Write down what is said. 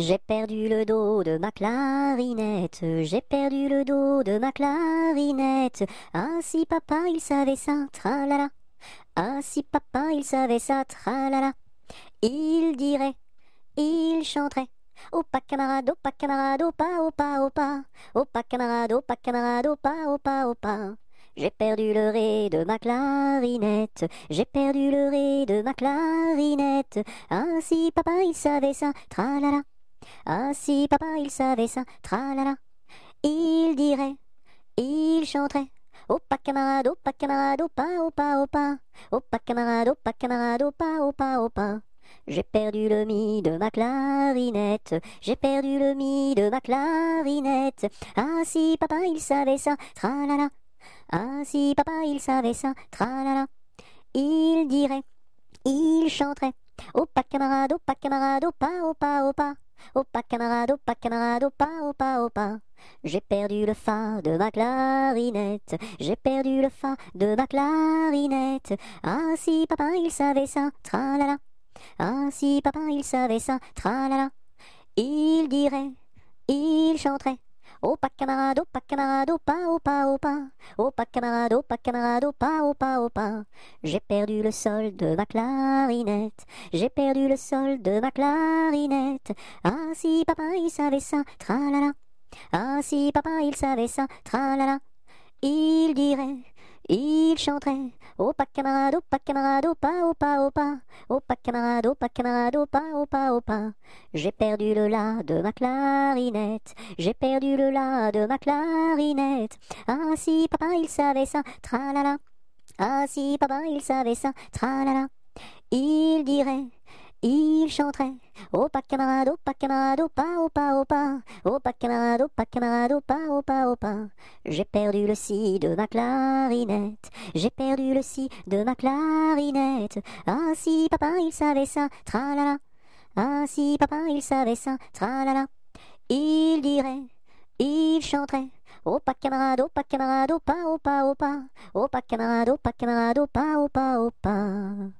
J'ai perdu le dos de ma clarinette, j'ai perdu le dos de ma clarinette. Ainsi ah, papa il savait ça, tralala. Ah Ainsi papa il savait ça, la Il dirait, il chanterait. Oh pas camarade, au pas camarade, au pas, au pas, au pas. au pas camarade, au pas camarade, au pas, au pas, au pas. J'ai perdu le ré de ma clarinette, j'ai perdu le ré de ma clarinette. Ainsi ah, papa il savait ça, la ainsi papa il savait ça, tralala, il dirait, il chanterait. pas camarade, opa camarade, au pas au pas camarade, opa camarade, pas au pas J'ai perdu le mi de ma clarinette, j'ai perdu le mi de ma clarinette. Ainsi papa il savait ça, tralala. Ah si papa il savait ça, tralala. Il dirait, il chanterait. pas camarade, opa camarade, pas au pas au oh, pas camarade, au oh, pas camarade, au oh, pas, au pas, au pas. J'ai perdu le fin de ma clarinette, j'ai perdu le fin de ma clarinette. Ah si papa il savait ça, tralala. Ah si papa il savait ça, tralala. Il dirait, il chanterait. Oh pas camarade, au pas camarade, oh pas, oh pas, oh pas. Oh pas camarade, au pas camarade, au pas, oh pas, oh pas. J'ai perdu le sol de ma clarinette. J'ai perdu le sol de ma clarinette. Ah papa il savait ça, tralala. Ah si papa il savait ça, tralala. Il dirait, il chanterait. Oh pas camarade, oh pas camarade, oh pas, au pas, au pas. Oh pas camarade, oh pas camarade, oh pas, au pas, au pas. J'ai perdu le la de ma clarinette. J'ai perdu le la de ma clarinette. Ah si papa il savait ça, tralala. la Ah si papa il savait ça, tralala. Il dirait il chanterait pas camarade, pas camarade, au pas, au pas camarade, pas camarade, pas, au pas. J'ai perdu le si de ma clarinette J'ai perdu le si de ma clarinette Ainsi ah, papa il savait ça, tralala Ah Ainsi papa il savait ça, la. Il dirait, il chanterait pas camarade, pas camarade, au pas, oh pas camarade, pas camarade, pas, au pas.